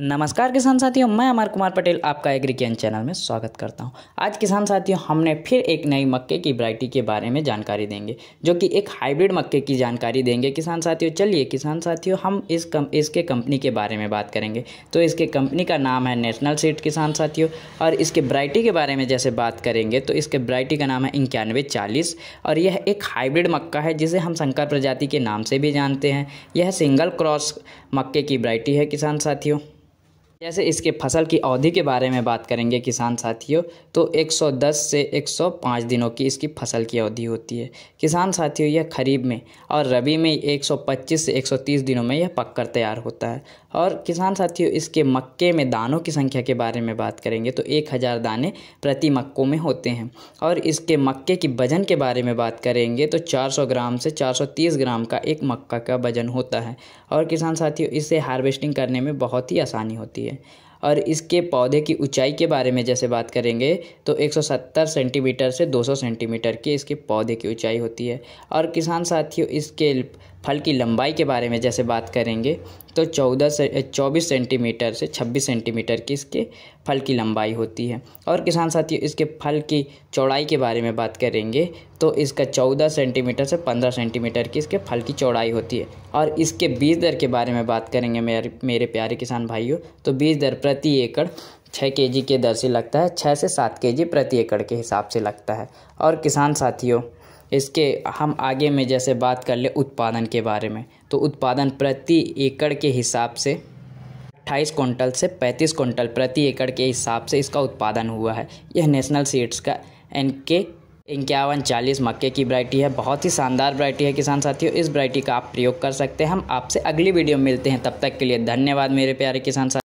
नमस्कार किसान साथियों मैं अमर कुमार पटेल आपका एग्रीकेन चैनल में स्वागत करता हूं आज किसान साथियों हमने फिर एक नई मक्के की वरायटी के बारे में जानकारी देंगे जो कि एक हाइब्रिड मक्के की जानकारी देंगे किसान साथियों चलिए किसान साथियों हम इस कम इसके कंपनी के बारे में बात करेंगे तो इसके कंपनी का नाम है नेशनल सीट किसान साथियों और इसके वरायटी के बारे में जैसे बात करेंगे तो इसके वरायटी का नाम है इक्यानवे चालीस और यह एक हाइब्रिड मक्का है जिसे हम शंकर प्रजाति के नाम से भी जानते हैं यह सिंगल क्रॉस मक्के की वरायटी है किसान साथियों जैसे इसके फसल की अवधि के बारे में बात करेंगे किसान साथियों तो 110 से 105 दिनों की इसकी फसल की अवधि होती है किसान साथियों यह खरीफ में और रबी में 125 से 130 दिनों में यह पककर तैयार होता है और किसान साथियों इसके मक्के में दानों की संख्या के बारे में बात करेंगे तो 1000 दाने प्रति मक्कों में होते हैं और इसके मक्के की वजन के बारे में बात करेंगे तो 400 ग्राम से 430 ग्राम का एक मक्का का वजन होता है और किसान साथियों इसे हार्वेस्टिंग करने में बहुत ही आसानी होती है है और इसके पौधे की ऊंचाई के बारे में जैसे बात करेंगे तो 170 सेंटीमीटर से 200 सेंटीमीटर के इसके पौधे की ऊंचाई होती है और किसान साथियों इसके फल की लंबाई के बारे में जैसे बात करेंगे तो चौदह से चौबीस सेंटीमीटर से छब्बीस सेंटीमीटर की इसके फल की लंबाई होती है और किसान साथियों इसके फल की चौड़ाई के बारे में बात करेंगे तो इसका चौदह सेंटीमीटर से पंद्रह सेंटीमीटर की इसके फल की चौड़ाई होती है और इसके बीज दर के बारे में बात करेंगे मेरे मेरे प्यारे किसान भाइयों तो बीज दर प्रति एकड़ छः के जी के दर से लगता है छः से सात के जी प्रति एकड़ के हिसाब से लगता है और किसान साथियों इसके हम आगे में जैसे बात कर ले उत्पादन के बारे में तो उत्पादन प्रति एकड़ के हिसाब से अट्ठाईस कुंटल से पैंतीस कुंटल प्रति एकड़ के हिसाब से इसका उत्पादन हुआ है यह नेशनल सीड्स का एन के इक्यावन चालीस मक्के की वरायटी है बहुत ही शानदार वरायटी है किसान साथियों इस वरायटी का आप प्रयोग कर सकते हैं हम आपसे अगली वीडियो मिलते हैं तब तक के लिए धन्यवाद मेरे प्यारे किसान साथी